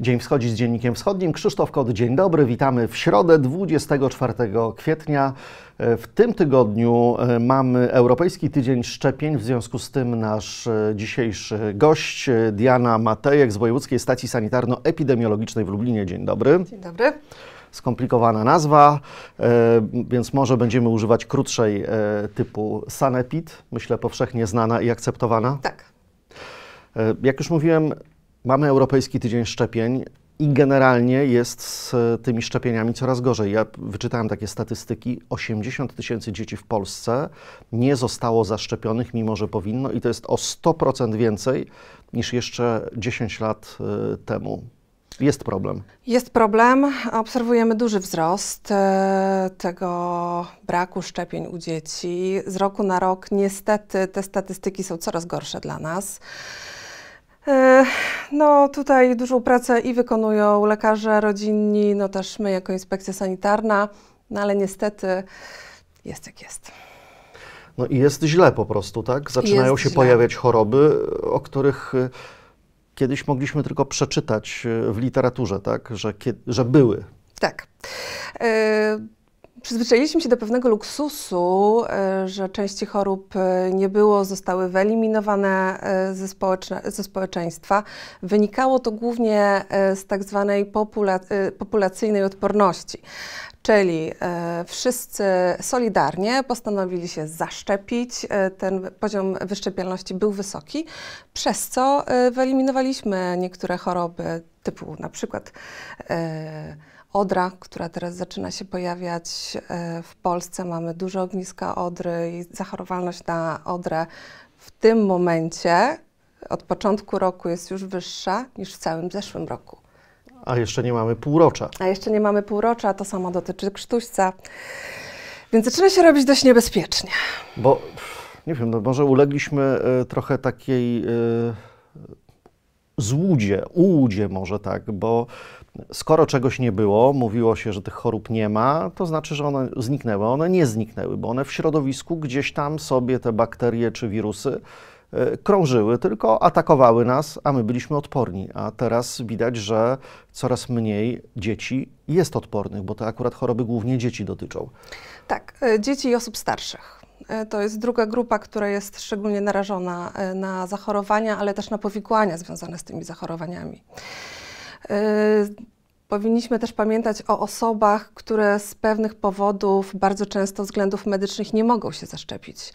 Dzień wschodzi z Dziennikiem Wschodnim. Krzysztof Kod, dzień dobry. Witamy w środę 24 kwietnia. E, w tym tygodniu e, mamy Europejski Tydzień Szczepień, w związku z tym nasz e, dzisiejszy gość Diana Matejek z Wojewódzkiej Stacji Sanitarno-Epidemiologicznej w Lublinie. Dzień dobry. Dzień dobry skomplikowana nazwa, więc może będziemy używać krótszej typu Sanepid, myślę powszechnie znana i akceptowana. Tak. Jak już mówiłem, Mamy Europejski Tydzień Szczepień i generalnie jest z tymi szczepieniami coraz gorzej. Ja wyczytałem takie statystyki: 80 tysięcy dzieci w Polsce nie zostało zaszczepionych, mimo że powinno, i to jest o 100% więcej niż jeszcze 10 lat y, temu. Jest problem. Jest problem. Obserwujemy duży wzrost y, tego braku szczepień u dzieci. Z roku na rok niestety te statystyki są coraz gorsze dla nas. E, no tutaj dużą pracę i wykonują lekarze rodzinni, no też my jako inspekcja sanitarna, no ale niestety jest jak jest. No i jest źle po prostu, tak? Zaczynają jest się źle. pojawiać choroby, o których e, kiedyś mogliśmy tylko przeczytać e, w literaturze, tak? Że, że były. Tak. Y Przyzwyczailiśmy się do pewnego luksusu, e, że części chorób e, nie było, zostały wyeliminowane e, ze, społeczne, ze społeczeństwa. Wynikało to głównie z tak zwanej popula populacyjnej odporności, czyli wszyscy solidarnie postanowili się zaszczepić. Ten poziom wyszczepialności był wysoki, przez co wyeliminowaliśmy niektóre choroby, typu na przykład e, odra, która teraz zaczyna się pojawiać e, w Polsce. Mamy duże ogniska odry i zachorowalność na odrę w tym momencie od początku roku jest już wyższa niż w całym zeszłym roku. A jeszcze nie mamy półrocza. A jeszcze nie mamy półrocza, to samo dotyczy krztuśca. Więc zaczyna się robić dość niebezpiecznie. Bo nie wiem, no może ulegliśmy y, trochę takiej y, złudzie, ułudzie może tak, bo skoro czegoś nie było, mówiło się, że tych chorób nie ma, to znaczy, że one zniknęły. One nie zniknęły, bo one w środowisku gdzieś tam sobie te bakterie czy wirusy e, krążyły, tylko atakowały nas, a my byliśmy odporni. A teraz widać, że coraz mniej dzieci jest odpornych, bo to akurat choroby głównie dzieci dotyczą. Tak, e, dzieci i osób starszych. E, to jest druga grupa, która jest szczególnie narażona e, na zachorowania, ale też na powikłania związane z tymi zachorowaniami. E, Powinniśmy też pamiętać o osobach, które z pewnych powodów, bardzo często względów medycznych, nie mogą się zaszczepić.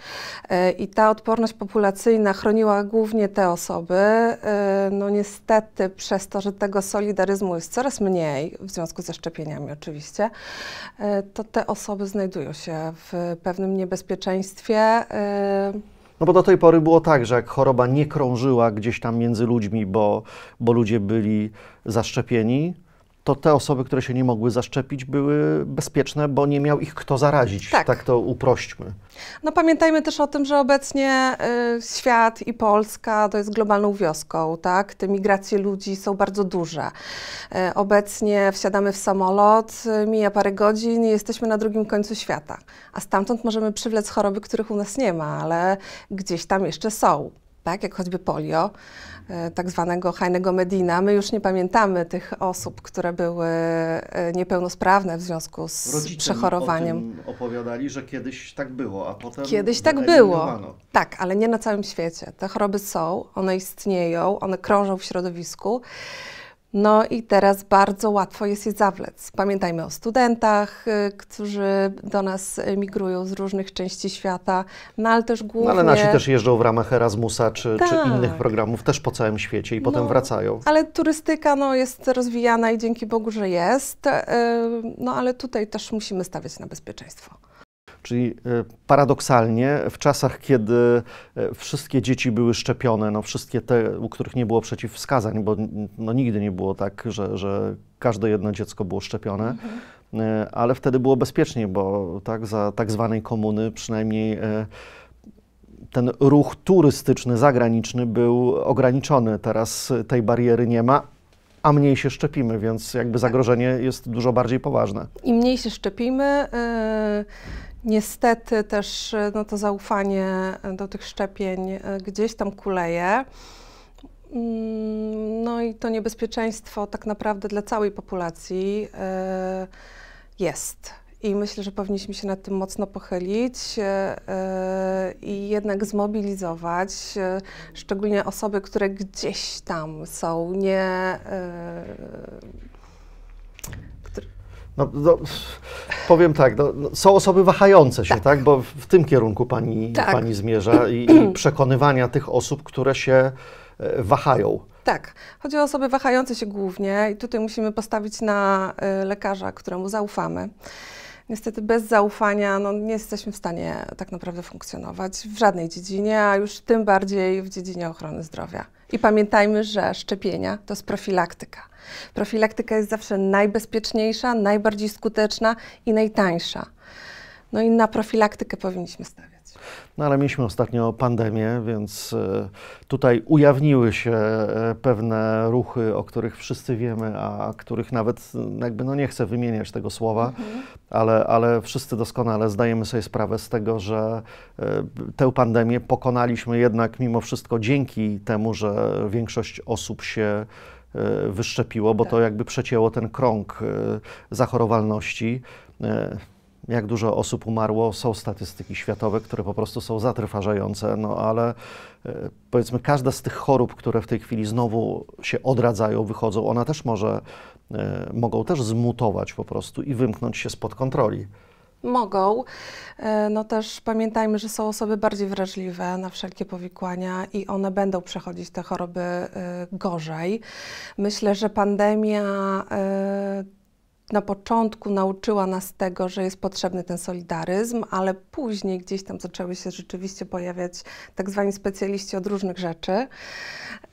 E, I ta odporność populacyjna chroniła głównie te osoby. E, no niestety, przez to, że tego solidaryzmu jest coraz mniej, w związku ze szczepieniami oczywiście, e, to te osoby znajdują się w pewnym niebezpieczeństwie. No bo do tej pory było tak, że jak choroba nie krążyła gdzieś tam między ludźmi, bo, bo ludzie byli zaszczepieni, to te osoby, które się nie mogły zaszczepić, były bezpieczne, bo nie miał ich kto zarazić. Tak, tak to uprośćmy. No pamiętajmy też o tym, że obecnie y, świat i Polska to jest globalną wioską, tak? Te migracje ludzi są bardzo duże. Y, obecnie wsiadamy w samolot, y, mija parę godzin i jesteśmy na drugim końcu świata. A stamtąd możemy przywlec choroby, których u nas nie ma, ale gdzieś tam jeszcze są tak, jak choćby polio, e, tak zwanego Heinego Medina. My już nie pamiętamy tych osób, które były e, niepełnosprawne w związku z przechorowaniem. O opowiadali, że kiedyś tak było, a potem. Kiedyś tak było. Tak, ale nie na całym świecie. Te choroby są, one istnieją, one krążą w środowisku. No i teraz bardzo łatwo jest je zawlec. Pamiętajmy o studentach, y, którzy do nas y, migrują z różnych części świata, no ale też głównie... No, ale nasi też jeżdżą w ramach Erasmusa czy, tak. czy innych programów też po całym świecie i potem no, wracają. Ale turystyka no, jest rozwijana i dzięki Bogu, że jest, y, no ale tutaj też musimy stawiać na bezpieczeństwo. Czyli e, paradoksalnie w czasach, kiedy e, wszystkie dzieci były szczepione, no wszystkie te, u których nie było przeciwwskazań, bo no nigdy nie było tak, że, że każde jedno dziecko było szczepione, mhm e, ale wtedy było bezpiecznie, bo tak, za tak zwanej komuny przynajmniej ten ruch turystyczny, zagraniczny był ograniczony. Teraz tej bariery nie ma, a mniej się szczepimy, więc jakby zagrożenie jest dużo bardziej poważne. Im mniej się szczepimy, Niestety też no, to zaufanie do tych szczepień e, gdzieś tam kuleje. Mm, no i to niebezpieczeństwo tak naprawdę dla całej populacji e, jest. I myślę, że powinniśmy się nad tym mocno pochylić e, i jednak zmobilizować, szczególnie osoby, które gdzieś tam są nie no, no, powiem tak, no, no, są osoby wahające się, tak. tak. Bo w tym kierunku pani, tak. pani zmierza i, i przekonywania tych osób, które się e, wahają. Tak, chodzi o osoby wahające się głównie i tutaj musimy postawić na e, lekarza, któremu zaufamy. Niestety bez zaufania no, nie jesteśmy w stanie tak naprawdę funkcjonować w żadnej dziedzinie, a już tym bardziej w dziedzinie ochrony zdrowia. I pamiętajmy, że szczepienia to jest profilaktyka Profilaktyka jest zawsze najbezpieczniejsza, najbardziej skuteczna i najtańsza. No i na profilaktykę powinniśmy stawiać. No ale mieliśmy ostatnio pandemię, więc e, tutaj ujawniły się e, pewne ruchy, o których wszyscy wiemy, a których nawet mm, jakby no nie chcę wymieniać tego słowa, mhm. ale, ale wszyscy doskonale zdajemy sobie sprawę z tego, że e, tę pandemię pokonaliśmy jednak mimo wszystko dzięki temu, że większość osób się E, wyszczepiło, bo to tak. jakby przecięło ten krąg e, zachorowalności e, jak dużo osób umarło, są statystyki światowe, które po prostu są zatrważające, no ale powiedzmy każda z tych chorób, które w tej chwili znowu się odradzają, wychodzą, ona też może, mogą też zmutować po prostu i wymknąć się spod kontroli mogą. E, no też pamiętajmy, że są osoby bardziej wrażliwe na wszelkie powikłania i one będą przechodzić te choroby e, gorzej. Myślę, że pandemia e, na początku nauczyła nas tego, że jest potrzebny ten solidaryzm, ale później gdzieś tam zaczęły się rzeczywiście pojawiać tak zwani specjaliści od różnych rzeczy. E,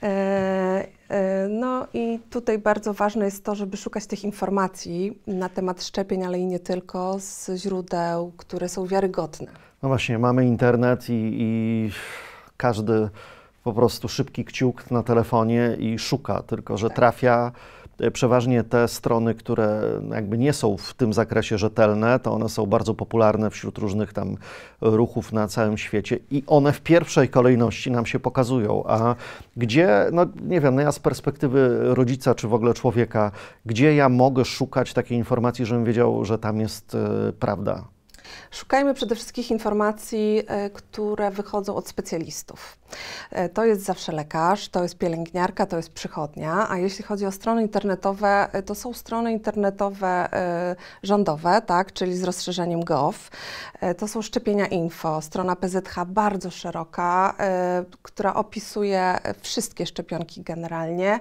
e, no i tutaj bardzo ważne jest to, żeby szukać tych informacji na temat szczepień, ale i nie tylko, z źródeł, które są wiarygodne. No właśnie, mamy internet i, i każdy po prostu szybki kciuk na telefonie i szuka, tylko że tak. trafia E, przeważnie te strony, które jakby nie są w tym zakresie rzetelne, to one są bardzo popularne wśród różnych tam ruchów na całym świecie i one w pierwszej kolejności nam się pokazują. A gdzie, no nie wiem, no ja z perspektywy rodzica czy w ogóle człowieka, gdzie ja mogę szukać takiej informacji, żebym wiedział, że tam jest e, prawda? Szukajmy przede wszystkim informacji, e, które wychodzą od specjalistów. E, to jest zawsze lekarz, to jest pielęgniarka, to jest przychodnia, a jeśli chodzi o strony internetowe, e, to są strony internetowe rządowe, tak, czyli z rozszerzeniem gov. To są szczepienia info, strona PZH bardzo szeroka, która opisuje wszystkie szczepionki generalnie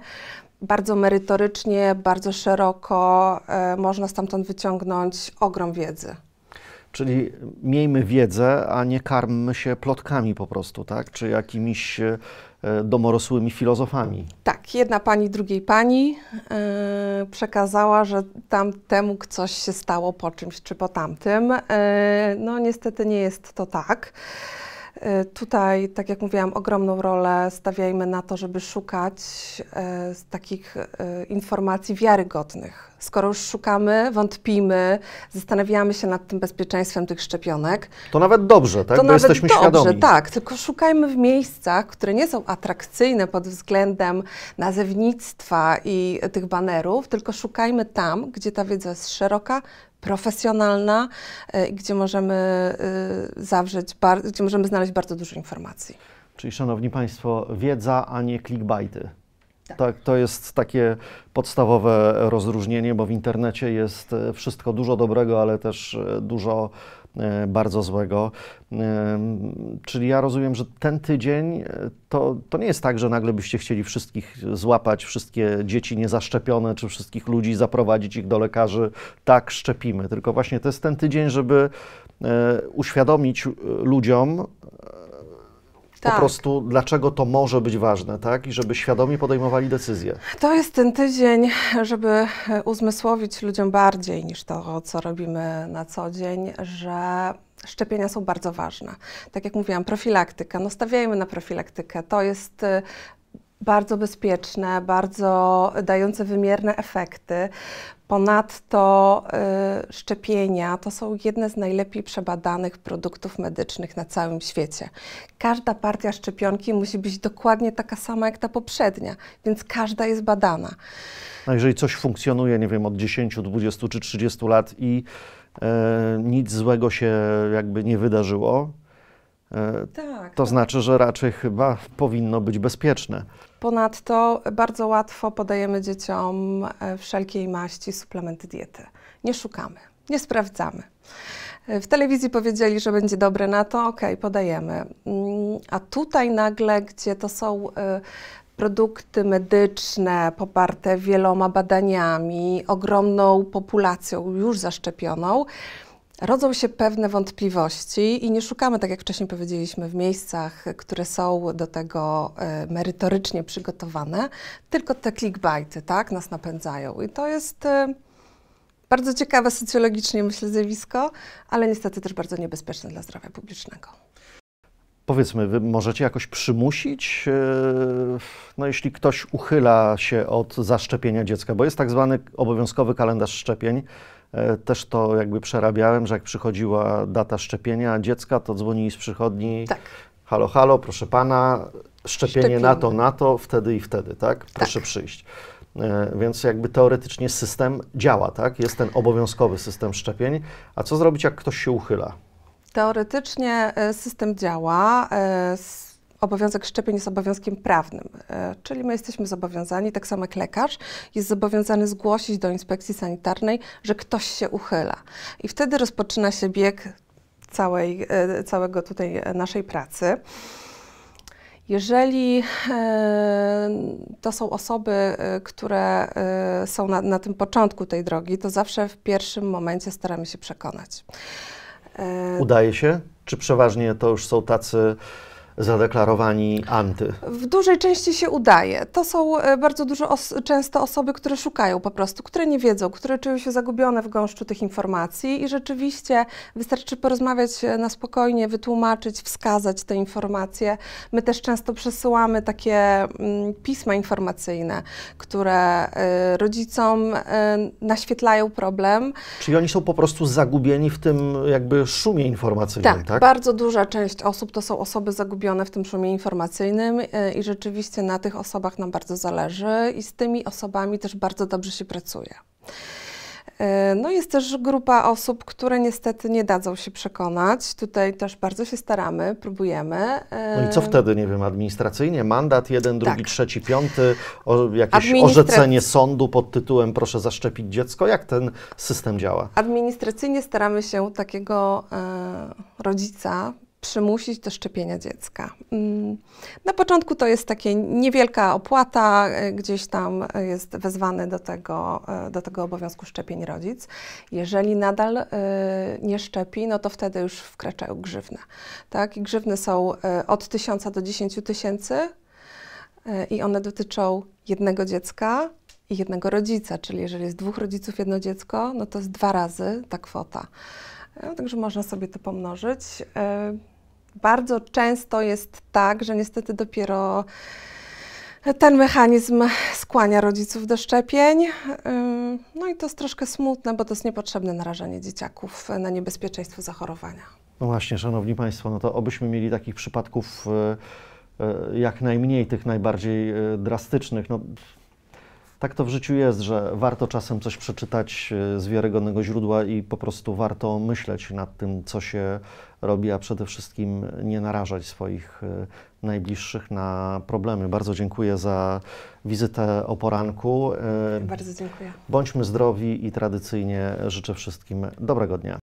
bardzo merytorycznie, bardzo szeroko. Można stamtąd wyciągnąć ogrom wiedzy. Czyli miejmy wiedzę, a nie karmmy się plotkami po prostu, tak? Czy jakimiś e, domorosłymi filozofami. Tak, jedna pani drugiej pani yy, przekazała, że tam temu coś się stało po czymś czy po tamtym. Yy, no niestety nie jest to tak. E, tutaj, tak jak mówiłam, ogromną rolę stawiajmy na to, żeby szukać e, takich e, informacji wiarygodnych. Skoro już szukamy, wątpimy, zastanawiamy się nad tym bezpieczeństwem tych szczepionek. To nawet dobrze, tak? To Bo nawet jesteśmy dobrze, świadomi. Tak, tylko szukajmy w miejscach, które nie są atrakcyjne pod względem nazewnictwa i tych banerów, tylko szukajmy tam, gdzie ta wiedza jest szeroka, profesjonalna, e, gdzie możemy e, zawrzeć, gdzie możemy znaleźć bardzo dużo informacji. Czyli, szanowni Państwo, wiedza, a nie clickbaity. Tak, tak to jest takie podstawowe rozróżnienie, bo w internecie jest e, wszystko dużo dobrego, ale też dużo E, bardzo złego. E, czyli ja rozumiem, że ten tydzień e, to, to nie jest tak, że nagle byście chcieli wszystkich złapać, wszystkie dzieci niezaszczepione, czy wszystkich ludzi zaprowadzić ich do lekarzy, tak szczepimy. Tylko właśnie to jest ten tydzień, żeby uświadomić ludziom, tak. po prostu dlaczego to może być ważne, tak? I żeby świadomie podejmowali decyzje. To jest ten tydzień, żeby e, uzmysłowić ludziom bardziej niż to, co robimy na co dzień, że Szczepienia są bardzo ważne. Tak jak mówiłam, profilaktyka. No stawiajmy na profilaktykę. To jest e, bardzo bezpieczne, bardzo dające wymierne efekty. Ponadto y, szczepienia to są jedne z najlepiej przebadanych produktów medycznych na całym świecie. Każda partia szczepionki musi być dokładnie taka sama jak ta poprzednia, więc każda jest badana. A no, jeżeli coś funkcjonuje, nie wiem, od 10, 20 czy 30 lat i y, nic złego się jakby nie wydarzyło, e, tak, to tak. znaczy, że raczej chyba powinno być bezpieczne. Ponadto bardzo łatwo podajemy dzieciom e, wszelkiej maści suplementy diety. Nie szukamy, nie sprawdzamy. E, w telewizji powiedzieli, że będzie dobre na to, ok, podajemy. Mm, a tutaj nagle, gdzie to są e, produkty medyczne poparte wieloma badaniami, ogromną populacją już zaszczepioną, rodzą się pewne wątpliwości i nie szukamy, tak jak wcześniej powiedzieliśmy, w miejscach, które są do tego e, merytorycznie przygotowane, tylko te clickbaity, tak, nas napędzają. I to jest e, bardzo ciekawe socjologicznie, myślę, zjawisko, ale niestety też bardzo niebezpieczne dla zdrowia publicznego. Powiedzmy, wy możecie jakoś przymusić, e, no jeśli ktoś uchyla się od zaszczepienia dziecka, bo jest tak zwany obowiązkowy kalendarz szczepień, E, też to jakby przerabiałem, że jak przychodziła data szczepienia dziecka, to dzwonili z przychodni. Tak. Halo, halo, proszę pana, szczepienie na to, na to, wtedy i wtedy, tak? Proszę tak. przyjść. E, więc jakby teoretycznie system działa, tak? Jest ten obowiązkowy system szczepień. A co zrobić, jak ktoś się uchyla? Teoretycznie e, system działa obowiązek szczepień jest obowiązkiem prawnym, e, czyli my jesteśmy zobowiązani, tak samo jak lekarz jest zobowiązany zgłosić do inspekcji sanitarnej, że ktoś się uchyla. I wtedy rozpoczyna się bieg całej, e, całego tutaj naszej pracy. Jeżeli e, to są osoby, które są na, na tym początku tej drogi, to zawsze w pierwszym momencie staramy się przekonać. Udaje się? Czy przeważnie to już są tacy zadeklarowani anty? W dużej części się udaje. To są e, bardzo dużo os często osoby, które szukają po prostu, które nie wiedzą, które czują się zagubione w gąszczu tych informacji i rzeczywiście wystarczy porozmawiać e, na spokojnie, wytłumaczyć, wskazać te informacje. My też często przesyłamy takie mm, pisma informacyjne, które e, rodzicom naświetlają problem. Czyli oni są po prostu zagubieni w tym jakby szumie informacyjnym, tak? tak? bardzo duża część osób to są osoby zagubione w tym szumie informacyjnym e, i rzeczywiście na tych osobach nam bardzo zależy i z tymi osobami też bardzo dobrze się pracuje. E, no jest też grupa osób, które niestety nie dadzą się przekonać. Tutaj też bardzo się staramy, próbujemy. E, no i co wtedy, nie wiem, administracyjnie? Mandat jeden, drugi, tak. trzeci, piąty, o, jakieś Administra... orzeczenie sądu pod tytułem proszę zaszczepić dziecko. Jak ten system działa? Administracyjnie staramy się takiego rodzica przymusić do szczepienia dziecka. Mm, na początku to jest takie niewielka opłata, e, gdzieś tam jest wezwany do tego, e, do tego obowiązku szczepień rodzic. Jeżeli nadal e, nie szczepi, no to wtedy już wkraczają grzywne, Tak? I grzywny są od 1000 do 10 tysięcy i one dotyczą jednego dziecka i jednego rodzica, czyli jeżeli jest dwóch rodziców, jedno dziecko, no to jest dwa razy ta kwota. Także można sobie to pomnożyć bardzo często jest tak, że niestety dopiero ten mechanizm skłania rodziców do szczepień. No i to jest troszkę smutne, bo to jest niepotrzebne narażanie dzieciaków na niebezpieczeństwo zachorowania. No właśnie, Szanowni Państwo, no to obyśmy mieli takich przypadków e, e, jak najmniej tych najbardziej e, drastycznych. No, tak to w życiu jest, że warto czasem coś przeczytać e, z wiarygodnego źródła i po prostu warto myśleć nad tym, co się robi, a przede wszystkim nie narażać swoich e, najbliższych na problemy. Bardzo dziękuję za wizytę o poranku. E, Bardzo dziękuję. Bądźmy zdrowi i tradycyjnie życzę wszystkim dobrego dnia.